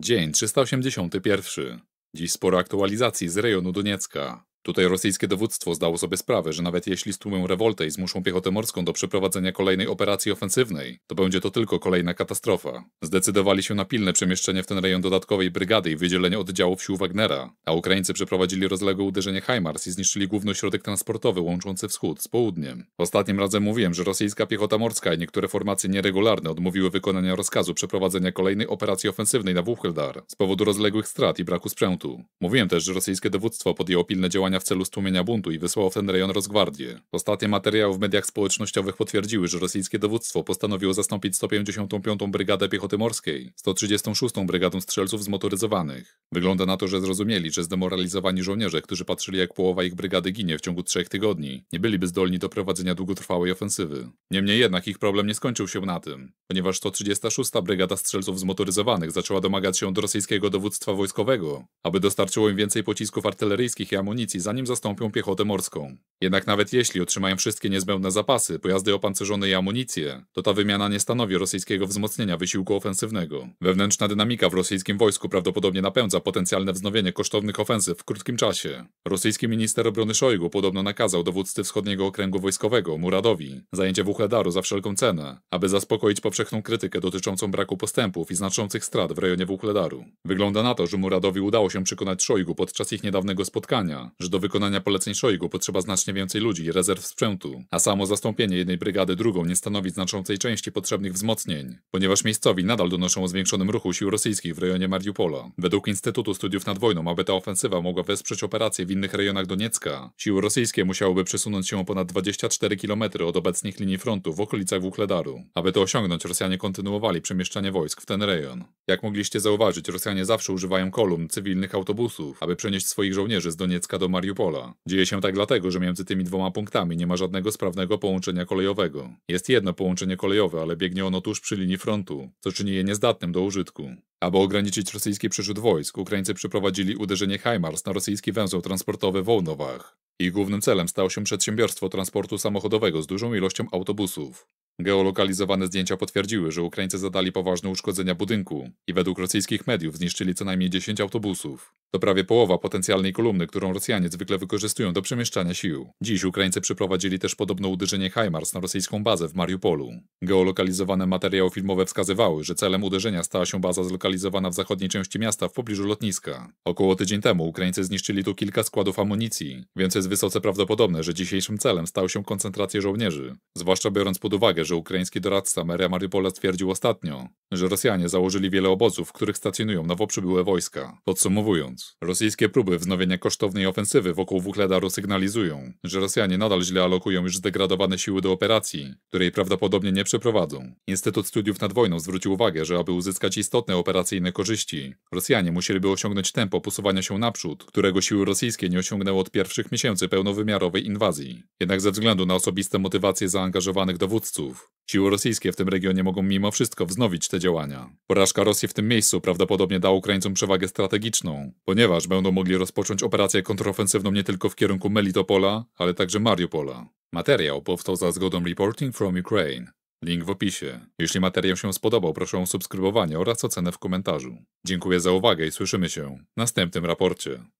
Dzień 381. Dziś sporo aktualizacji z rejonu Doniecka. Tutaj rosyjskie dowództwo zdało sobie sprawę, że nawet jeśli stłumią rewoltę i zmuszą piechotę morską do przeprowadzenia kolejnej operacji ofensywnej, to będzie to tylko kolejna katastrofa. Zdecydowali się na pilne przemieszczenie w ten rejon dodatkowej brygady i wydzielenie oddziałów sił Wagnera, a Ukraińcy przeprowadzili rozległe uderzenie HIMARS i zniszczyli główny środek transportowy łączący wschód z południem. Ostatnim razem mówiłem, że rosyjska piechota morska i niektóre formacje nieregularne odmówiły wykonania rozkazu przeprowadzenia kolejnej operacji ofensywnej na Wuchldar z powodu rozległych strat i braku sprzętu. Mówiłem też, że rosyjskie dowództwo podjęło pilne działania działania w celu stłumienia buntu i wysłało w ten rejon rozgwardię. Ostatnie materiały w mediach społecznościowych potwierdziły, że rosyjskie dowództwo postanowiło zastąpić 155. Brygadę Piechoty Morskiej 136. Brygadą Strzelców Zmotoryzowanych. Wygląda na to, że zrozumieli, że zdemoralizowani żołnierze, którzy patrzyli jak połowa ich brygady ginie w ciągu trzech tygodni, nie byliby zdolni do prowadzenia długotrwałej ofensywy. Niemniej jednak ich problem nie skończył się na tym, ponieważ 136. Brygada Strzelców Zmotoryzowanych zaczęła domagać się od rosyjskiego dowództwa wojskowego, aby dostarczyło im więcej pocisków artyleryjskich i amunicji zanim zastąpią piechotę morską. Jednak nawet jeśli otrzymają wszystkie niezbędne zapasy, pojazdy opancerzone i amunicję, to ta wymiana nie stanowi rosyjskiego wzmocnienia wysiłku ofensywnego. Wewnętrzna dynamika w rosyjskim wojsku prawdopodobnie napędza potencjalne wznowienie kosztownych ofensyw w krótkim czasie. Rosyjski minister obrony Szojgu podobno nakazał dowódcy wschodniego okręgu wojskowego, Muradowi, zajęcie Wuhledaru za wszelką cenę, aby zaspokoić powszechną krytykę dotyczącą braku postępów i znaczących strat w rejonie Wuhledaru. Wygląda na to, że Muradowi udało się przekonać Szojgu podczas ich niedawnego spotkania, że do wykonania poleceń Szojgu potrzeba znacznie więcej ludzi, i rezerw sprzętu, a samo zastąpienie jednej brygady drugą nie stanowi znaczącej części potrzebnych wzmocnień, ponieważ miejscowi nadal donoszą o zwiększonym ruchu sił rosyjskich w rejonie Mariupola. Według Instytutu Studiów nad Wojną, aby ta ofensywa mogła wesprzeć operacje w innych rejonach Doniecka, siły rosyjskie musiałyby przesunąć się o ponad 24 km od obecnych linii frontu w okolicach Wukledaru. Aby to osiągnąć, Rosjanie kontynuowali przemieszczanie wojsk w ten rejon. Jak mogliście zauważyć, Rosjanie zawsze używają kolumn cywilnych autobusów, aby przenieść swoich żołnierzy z Doniecka do Mariupola Mariupola. Dzieje się tak dlatego, że między tymi dwoma punktami nie ma żadnego sprawnego połączenia kolejowego. Jest jedno połączenie kolejowe, ale biegnie ono tuż przy linii frontu, co czyni je niezdatnym do użytku. Aby ograniczyć rosyjski przyrzut wojsk, Ukraińcy przeprowadzili uderzenie HIMARS na rosyjski węzeł transportowy w Ołnowach. Ich głównym celem stało się przedsiębiorstwo transportu samochodowego z dużą ilością autobusów. Geolokalizowane zdjęcia potwierdziły, że Ukraińcy zadali poważne uszkodzenia budynku i według rosyjskich mediów zniszczyli co najmniej 10 autobusów. To prawie połowa potencjalnej kolumny, którą Rosjanie zwykle wykorzystują do przemieszczania sił. Dziś Ukraińcy przeprowadzili też podobno uderzenie HIMARS na rosyjską bazę w Mariupolu. Geolokalizowane materiały filmowe wskazywały, że celem uderzenia stała się baza zlokalizowana w zachodniej części miasta w pobliżu lotniska. Około tydzień temu Ukraińcy zniszczyli tu kilka składów amunicji, więc jest wysoce prawdopodobne, że dzisiejszym celem stał się koncentrację żołnierzy. Zwłaszcza biorąc pod uwagę, że ukraiński doradca meria Mariupola stwierdził ostatnio, że Rosjanie założyli wiele obozów, w których stacjonują nowo przybyłe wojska. Podsumowując, Rosyjskie próby wznowienia kosztownej ofensywy wokół Wuchledaru sygnalizują, że Rosjanie nadal źle alokują już zdegradowane siły do operacji, której prawdopodobnie nie przeprowadzą. Instytut Studiów nad Wojną zwrócił uwagę, że aby uzyskać istotne operacyjne korzyści, Rosjanie musieliby osiągnąć tempo posuwania się naprzód, którego siły rosyjskie nie osiągnęły od pierwszych miesięcy pełnowymiarowej inwazji. Jednak ze względu na osobiste motywacje zaangażowanych dowódców, Siły rosyjskie w tym regionie mogą mimo wszystko wznowić te działania. Porażka Rosji w tym miejscu prawdopodobnie da Ukraińcom przewagę strategiczną, ponieważ będą mogli rozpocząć operację kontrofensywną nie tylko w kierunku Melitopola, ale także Mariupola. Materiał powstał za zgodą Reporting from Ukraine. Link w opisie. Jeśli materiał się spodobał, proszę o subskrybowanie oraz ocenę w komentarzu. Dziękuję za uwagę i słyszymy się w następnym raporcie.